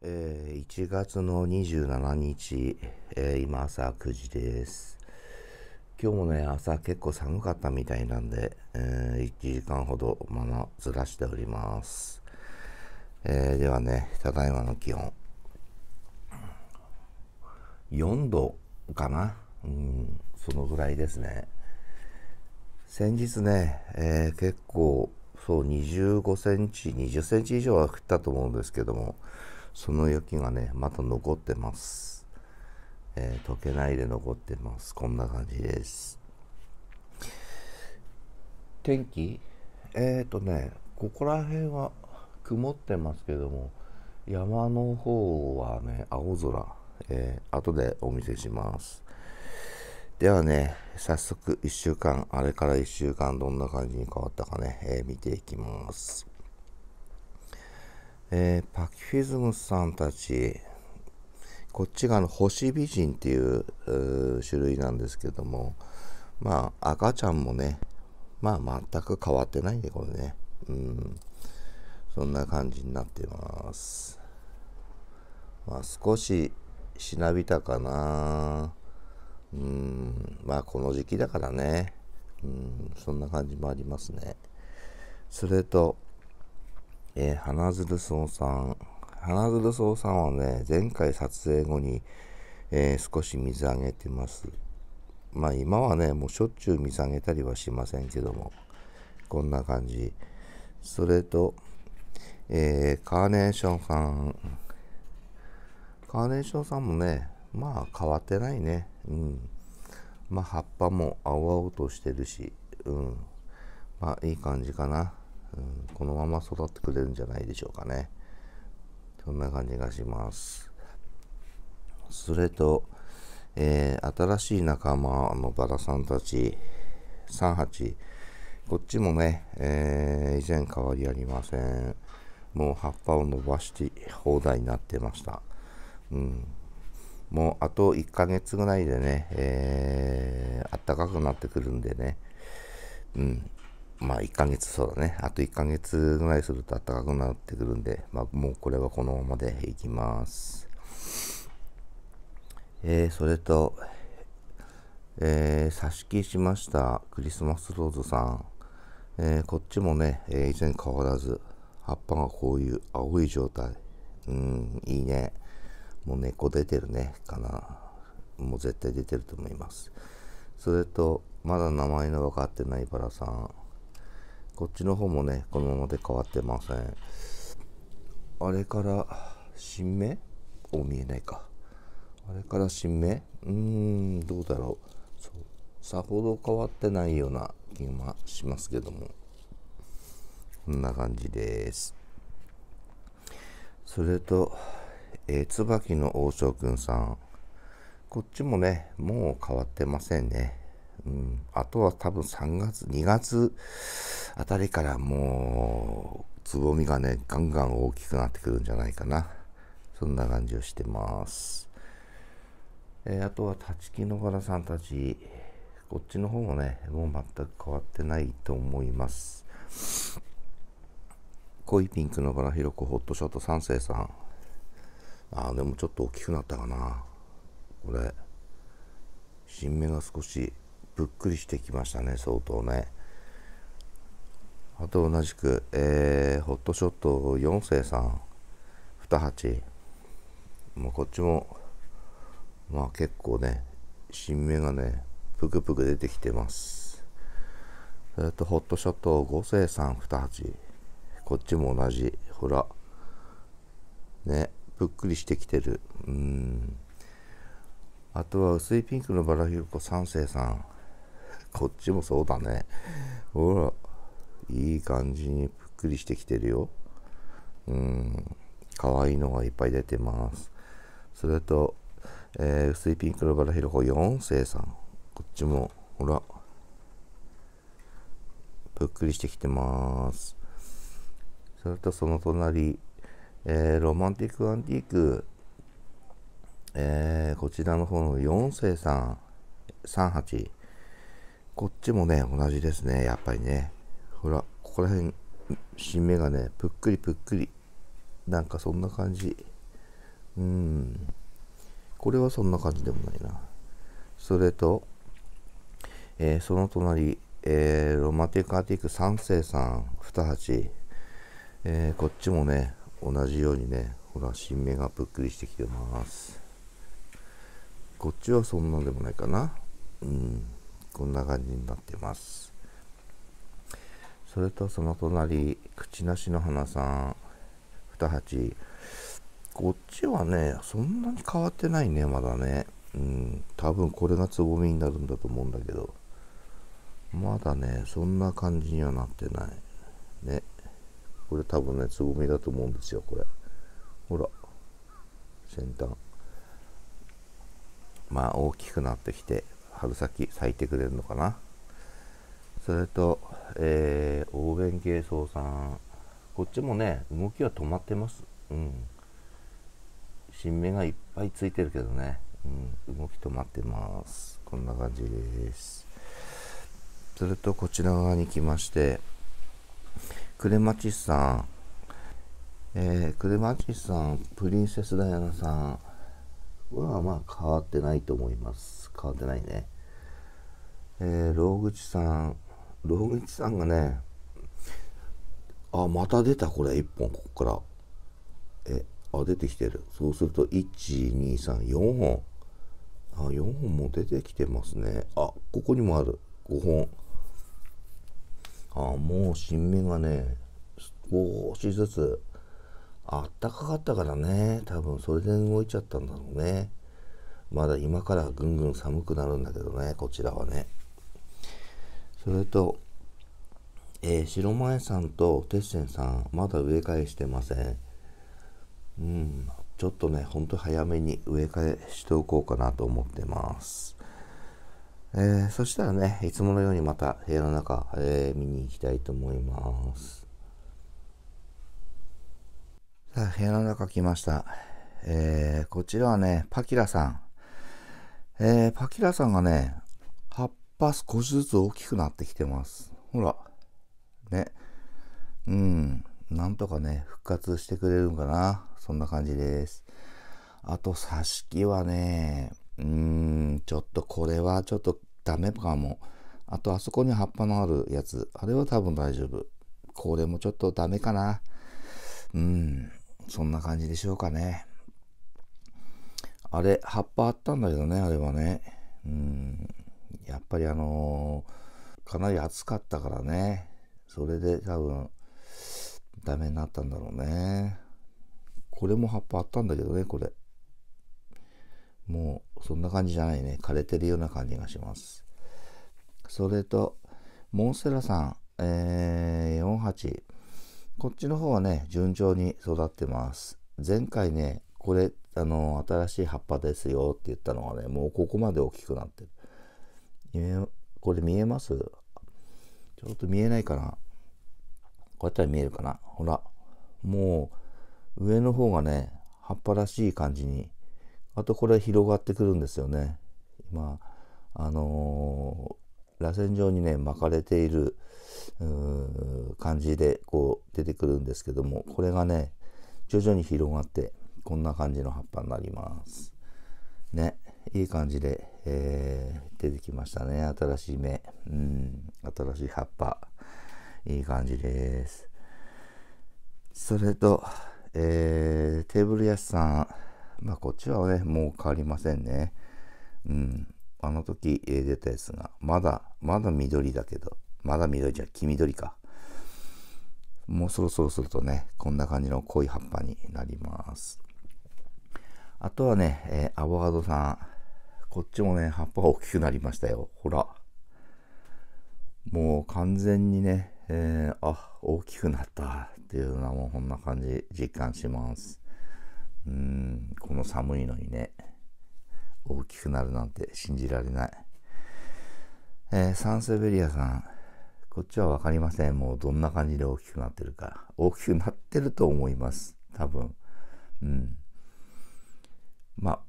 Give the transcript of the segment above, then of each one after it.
えー、1月の27日、えー、今朝9時です。今日もね、朝結構寒かったみたいなんで、えー、1時間ほど、まだずらしております。えー、ではね、ただいまの気温。4度かなうん、そのぐらいですね。先日ね、え結構、そう、25センチ、20センチ以上は降ったと思うんですけども、その雪がねまた残ってます、えー、溶けないで残ってますこんな感じです天気えっ、ー、とねここら辺は曇ってますけども山の方はね青空、えー、後でお見せしますではね早速1週間あれから1週間どんな感じに変わったかね、えー、見ていきますえー、パキフィズムさんたち、こっちがの星美人っていう種類なんですけども、まあ赤ちゃんもね、まあ全く変わってないんで、これね。うん。そんな感じになってます。まあ少ししなびたかな。うん。まあこの時期だからね。うん。そんな感じもありますね。それと、えー、花鶴荘さん。花鶴荘さんはね、前回撮影後に、えー、少し水あげてます。まあ今はね、もうしょっちゅう水あげたりはしませんけども、こんな感じ。それと、えー、カーネーションさん。カーネーションさんもね、まあ変わってないね。うん。まあ葉っぱも青々としてるし、うん。まあいい感じかな。うん、このまま育ってくれるんじゃないでしょうかねそんな感じがしますそれと、えー、新しい仲間のバラさんたち38こっちもね、えー、以前変わりありませんもう葉っぱを伸ばして放題になってました、うん、もうあと1ヶ月ぐらいでね、えー、あったかくなってくるんでね、うん、まあ1ヶ月そうだね。あと1ヶ月ぐらいすると暖かくなってくるんで、まあもうこれはこのままでいきます。えー、それと、えー、し木しましたクリスマスローズさん。えー、こっちもね、えー、以前変わらず、葉っぱがこういう青い状態。うん、いいね。もう根っこ出てるね、かな。もう絶対出てると思います。それと、まだ名前の分かってないバラさん。こっちの方もね、このままで変わってません。あれから新芽お、見えないか。あれから新芽うーん、どうだろう。そうさほど変わってないような気がしますけども。こんな感じです。それと、えー、椿の王将くんさん。こっちもね、もう変わってませんね。うん、あとは多分3月、2月あたりからもう、つぼみがね、ガンガン大きくなってくるんじゃないかな。そんな感じをしてます。えー、あとは、立木野原さんたち、こっちの方もね、もう全く変わってないと思います。濃いピンクのバラひろホットショット3世さん。ああ、でもちょっと大きくなったかな。これ。新芽が少しぷっくりしてきましたね、相当ね。あと同じく、えー、ホットショット4世さん、2 8もうこっちも、まあ結構ね、新芽がね、ぷくぷく出てきてます。それとホットショット5世さん、2 8こっちも同じ。ほら。ね、ぷっくりしてきてる。うん。あとは薄いピンクのバラヒルコ3世さん。こっちもそうだね。ほら、いい感じにぷっくりしてきてるよ。うん、可愛いのがいっぱい出てます。それと、えー、薄いピンクのバラヒロ4世さん。こっちも、ほら、ぷっくりしてきてます。それとその隣、えー、ロマンティックアンティーク、えー、こちらの方の4世さん、38。こっちもね、同じですね、やっぱりね。ほら、ここら辺、新芽がね、ぷっくりぷっくり。なんかそんな感じ。うん。これはそんな感じでもないな。それと、えー、その隣、えー、ロマティックアティク3世さん2鉢、えー、こっちもね、同じようにね、ほら、新芽がぷっくりしてきてます。こっちはそんなんでもないかな。うん。こんな感じになってます。それとその隣、口なしの花さん、二八。こっちはね、そんなに変わってないね、まだね。うん、多分これがつぼみになるんだと思うんだけど。まだね、そんな感じにはなってない。ね。これ多分ね、つぼみだと思うんですよ、これ。ほら、先端。まあ、大きくなってきて、春先咲いてくれるのかなそれと、えー、欧弁系さんこっちもね動きは止まってますうん新芽がいっぱいついてるけどね、うん、動き止まってますこんな感じですそれとこちら側に来ましてクレマチスさん、えー、クレマチスさんプリンセスダイアナさんはまあ変わってないと思います。変わってないね。えー、グ口さん、グ口さんがね、あ、また出た、これ、1本、ここから。え、あ、出てきてる。そうすると、1、2、3、4本。あ、4本も出てきてますね。あ、ここにもある。5本。あ、もう新芽がね、少しずつあったかかったからね多分それで動いちゃったんだろうねまだ今からぐんぐん寒くなるんだけどねこちらはねそれと、えー、白前さんとテッセンさんまだ植え替えしてませんうんちょっとねほんと早めに植え替えしておこうかなと思ってますえー、そしたらね、いつものようにまた部屋の中、えー、見に行きたいと思います。部 屋の中来ました。えー、こちらはね、パキラさん。えー、パキラさんがね、葉っぱ少しずつ大きくなってきてます。ほら。ね。うん。なんとかね、復活してくれるんかな。そんな感じです。あと、挿し木はね、うーん、ちょっとこれはちょっとダメかも。あと、あそこに葉っぱのあるやつ。あれは多分大丈夫。これもちょっとダメかな。うん。そんな感じでしょうかね。あれ、葉っぱあったんだけどね、あれはね。うん。やっぱりあのー、かなり暑かったからね。それで多分、ダメになったんだろうね。これも葉っぱあったんだけどね、これ。もう、そんな感じじゃないね。枯れてるような感じがします。それと、モンステラさん、えー、48。こっちの方はね、順調に育ってます。前回ね、これ、あの、新しい葉っぱですよって言ったのがね、もうここまで大きくなってる。これ見えますちょっと見えないかなこうやったら見えるかなほら、もう上の方がね、葉っぱらしい感じに。あとこれ広がってくるんですよね。今、あのー、螺旋状にね、巻かれている感じでこう出てくるんですけどもこれがね徐々に広がってこんな感じの葉っぱになります。ねいい感じで、えー、出てきましたね新しい芽うん新しい葉っぱいい感じです。それと、えー、テーブル屋さん、まあ、こっちはね、もう変わりませんね。うん、あの時、出たやつが、まだ、まだ緑だけど、まだ緑じゃ黄緑か。もうそろそろするとね、こんな感じの濃い葉っぱになります。あとはね、えー、アボカドさん。こっちもね、葉っぱが大きくなりましたよ。ほら。もう完全にね、えー、あ、大きくなったっていうのはもうこんな感じ、実感します。うん、この寒いのにね、大きくなるなんて信じられない。えー、サンセベリアさん。こっちは分かりません。もうどんな感じで大きくなってるか。大きくなってると思います。多分。うん。まあ、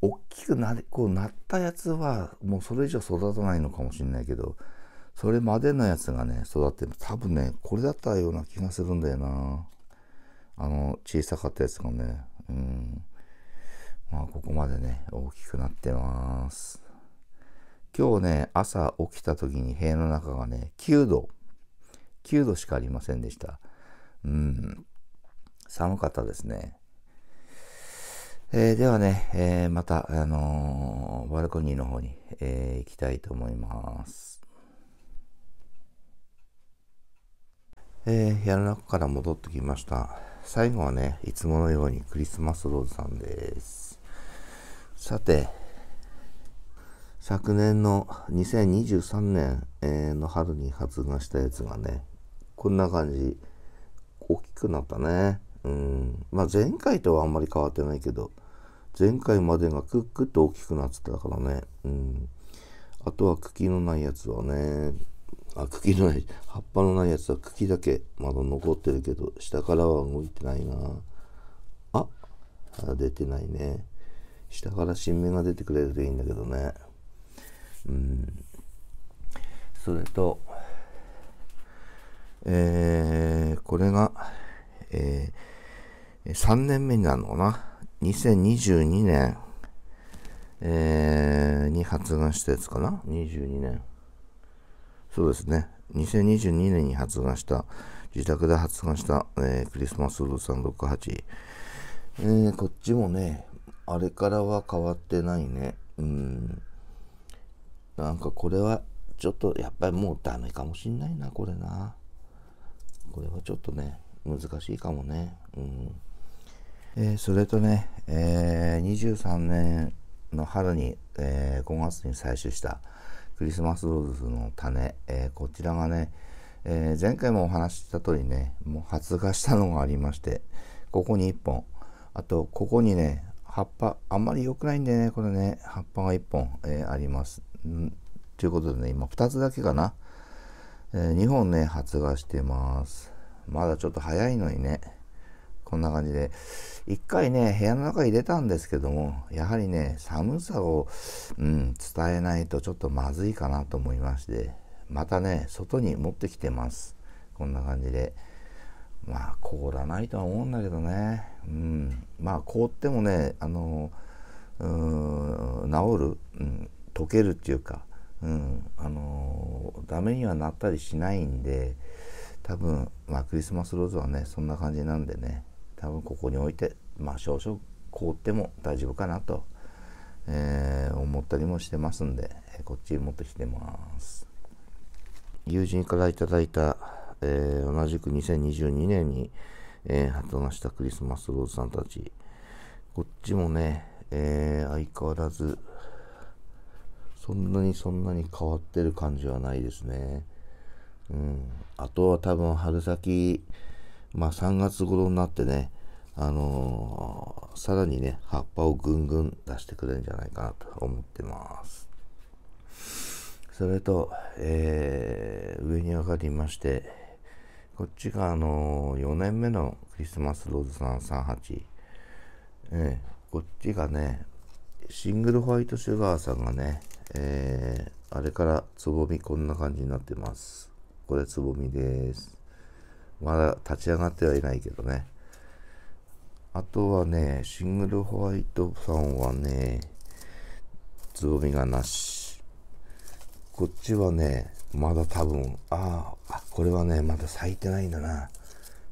大きくなこうなったやつは、もうそれ以上育たないのかもしれないけど、それまでのやつがね、育ってる。多分ね、これだったような気がするんだよな。あの、小さかったやつがね。うん。まあ、ここまでね、大きくなってます。今日ね、朝起きた時に部屋の中がね、9度、9度しかありませんでした。うん、寒かったですね。えー、ではね、えー、また、あのー、バルコニーの方に、え行きたいと思います。えー、部屋の中から戻ってきました。最後はね、いつものようにクリスマスローズさんです。さて、昨年の2023年の春に発芽したやつがね、こんな感じ。大きくなったね。うん。まあ前回とはあんまり変わってないけど、前回までがクックっと大きくなってたからね。うん。あとは茎のないやつはね、あ、茎のない、葉っぱのないやつは茎だけまだ残ってるけど、下からは動いてないな。あ、出てないね。下から新芽が出てくれるといいんだけどね。うん、それと、えー、これが、えー、3年目になるのかな。2022年、えー、に発芽したやつかな。22年。そうですね。2022年に発芽した、自宅で発芽した、えー、クリスマスウル368。えー、こっちもね、あれからは変わってないね。うん。なんかこれはちょっとやっぱりもうダメかもしんないなこれなこれはちょっとね難しいかもねうん、えー、それとね、えー、23年の春に、えー、5月に採取したクリスマスローズの種、えー、こちらがね、えー、前回もお話しした通りねもう発芽したのがありましてここに1本あとここにね葉っぱあんまり良くないんでねこれね葉っぱが1本、えありますということでね、今2つだけかな。えー、2本ね、発芽してます。まだちょっと早いのにね、こんな感じで。1回ね、部屋の中入れたんですけども、やはりね、寒さを、うん、伝えないとちょっとまずいかなと思いまして、またね、外に持ってきてます。こんな感じで。まあ、凍らないとは思うんだけどね。うん。まあ、凍ってもね、あの、うん、治る。うん溶けるっていうか、うんあのダメにはなったりしないんで多分、まあ、クリスマスローズはねそんな感じなんでね多分ここに置いて、まあ、少々凍っても大丈夫かなと、えー、思ったりもしてますんでこっち持ってきてます友人から頂いた、えー、同じく2022年に、えー、発案したクリスマスローズさんたちこっちもね、えー、相変わらずそんなにそんなに変わってる感じはないですね。うん。あとは多分春先、まあ3月頃になってね、あのー、さらにね、葉っぱをぐんぐん出してくれるんじゃないかなと思ってます。それと、えー、上に上がりまして、こっちがあのー、4年目のクリスマスローズさん38。えー、こっちがね、シングルホワイトシュガーさんがね、えー、あれからつぼみこんな感じになってます。これつぼみです。まだ立ち上がってはいないけどね。あとはね、シングルホワイトさんはね、つぼみがなし。こっちはね、まだ多分、ああ、これはね、まだ咲いてないんだな。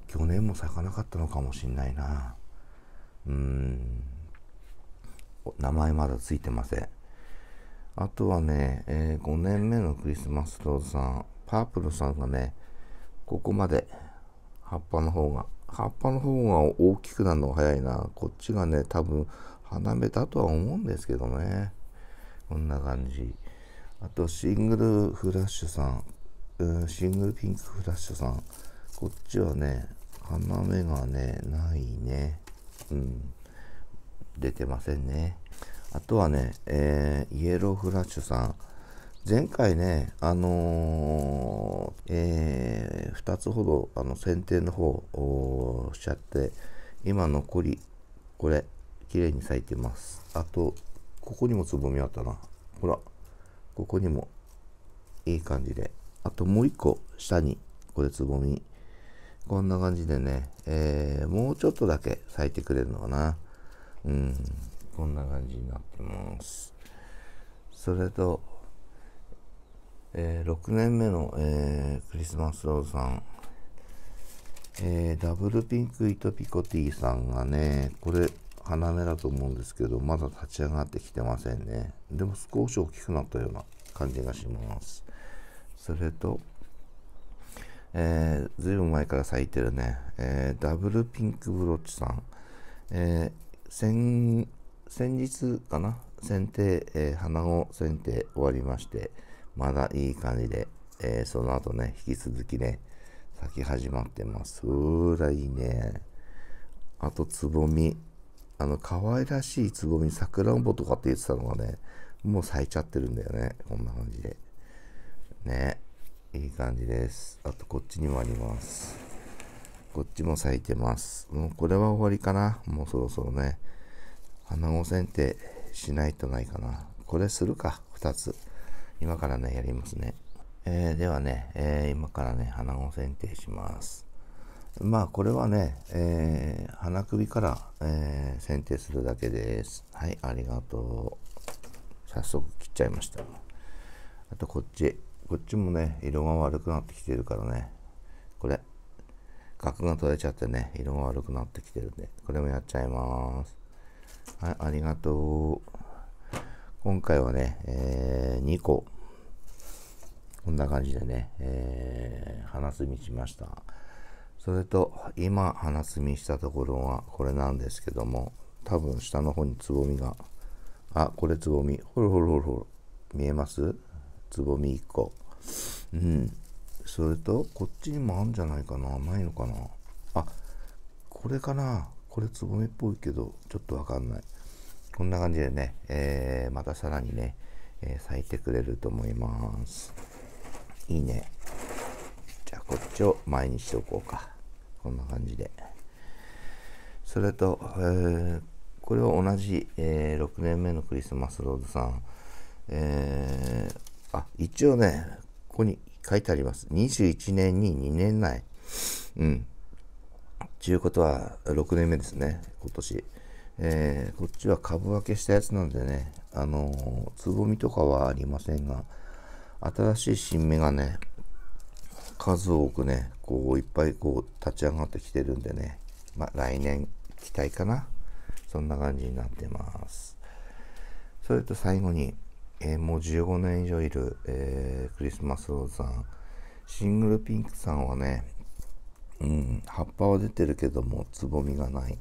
去年も咲かなかったのかもしんないな。うーん。名前まだついてません。あとはね、えー、5年目のクリスマスローズさん、パープルさんがね、ここまで葉っぱの方が、葉っぱの方が大きくなるのが早いな。こっちがね、多分花芽だとは思うんですけどね。こんな感じ。あと、シングルフラッシュさん、うん、シングルピンクフラッシュさん、こっちはね、花芽がね、ないね。うん。出てませんね。あとはね、えー、イエローフラッシュさん。前回ね、あのー、えー、2つほど、あの、剪定の方、おしちゃって、今残り、これ、綺麗に咲いてます。あと、ここにもつぼみあったな。ほら、ここにも、いい感じで。あともう一個、下に、これつぼみ。こんな感じでね、えー、もうちょっとだけ咲いてくれるのかな。うん。こんな感じになってますそれと、えー、6年目の、えー、クリスマスローズさんえー、ダブルピンク糸ピコティさんがね、これ、花芽だと思うんですけど、まだ立ち上がってきてませんね。でも少し大きくなったような感じがします。それと、えー、ずいぶん前から咲いてるね、えー、ダブルピンクブロッチさん、えー、先日かな剪定、えー、花子剪定終わりまして、まだいい感じで、えー、その後ね、引き続きね、咲き始まってます。うーらいいね。あと、つぼみ。あの、可愛らしいつぼみ、さくらんぼとかって言ってたのがね、もう咲いちゃってるんだよね。こんな感じで。ね。いい感じです。あと、こっちにもあります。こっちも咲いてます。もうこれは終わりかな。もうそろそろね。穴子剪定しないとないかな。これするか、2つ。今からね、やりますね。えー、ではね、えー、今からね、花子剪定します。まあ、これはね、えー、花首から、えー、剪定するだけです。はい、ありがとう。早速切っちゃいました。あと、こっち。こっちもね、色が悪くなってきてるからね、これ、角が取れちゃってね、色が悪くなってきてるんで、これもやっちゃいます。はい、ありがとう。今回はね、えー、2個。こんな感じでね、えー、話すみしました。それと、今話すみしたところはこれなんですけども、多分下の方につぼみが、あ、これつぼみ。ほらほらほらほら、見えますつぼみ1個。うん。それと、こっちにもあるんじゃないかな。ないのかな。あ、これかな。これつぼみっぽいけどちょっとわかんないこんな感じでね、えー、またさらにね、えー、咲いてくれると思いますいいねじゃあこっちを前にしておこうかこんな感じでそれと、えー、これは同じ、えー、6年目のクリスマスローズさん、えー、あ一応ねここに書いてあります21年に2年内うんちゅうことは、6年目ですね、今年。えー、こっちは株分けしたやつなんでね、あのー、つぼみとかはありませんが、新しい新芽がね、数多くね、こういっぱいこう立ち上がってきてるんでね、まあ来年期待かな。そんな感じになってます。それと最後に、えー、もう15年以上いる、えー、クリスマスローズさん、シングルピンクさんはね、うん、葉っぱは出てるけどもつぼみがない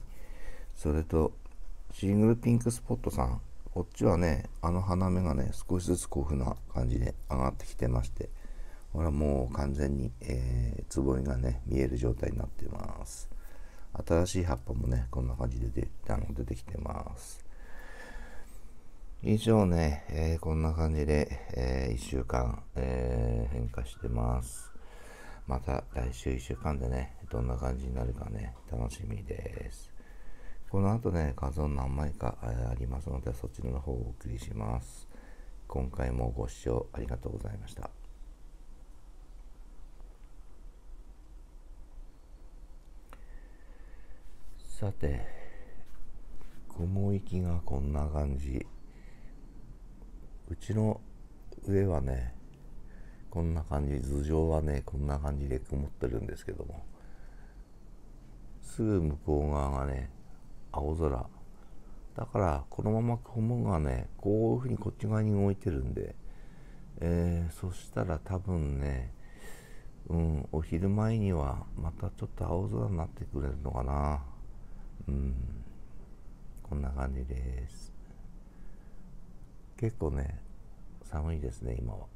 それとシングルピンクスポットさんこっちはねあの花芽がね少しずつこういうな感じで上がってきてましてほらもう完全に、えー、つぼみがね見える状態になってます新しい葉っぱもねこんな感じで出あの出てきてます以上ね、えー、こんな感じで、えー、1週間、えー、変化してますまた来週1週間でね、どんな感じになるかね、楽しみです。この後ね、画像何枚かありますので、そちらの方をお送りします。今回もご視聴ありがとうございました。さて、雲行きがこんな感じ。うちの上はね、こんな感じ頭上はねこんな感じで曇ってるんですけどもすぐ向こう側がね青空だからこのまま雲がねこういうふうにこっち側に動いてるんで、えー、そしたら多分ねうんお昼前にはまたちょっと青空になってくれるのかなうんこんな感じです結構ね寒いですね今は。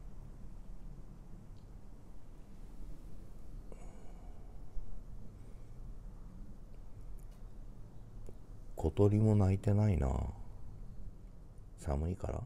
小鳥も鳴いてないな寒いから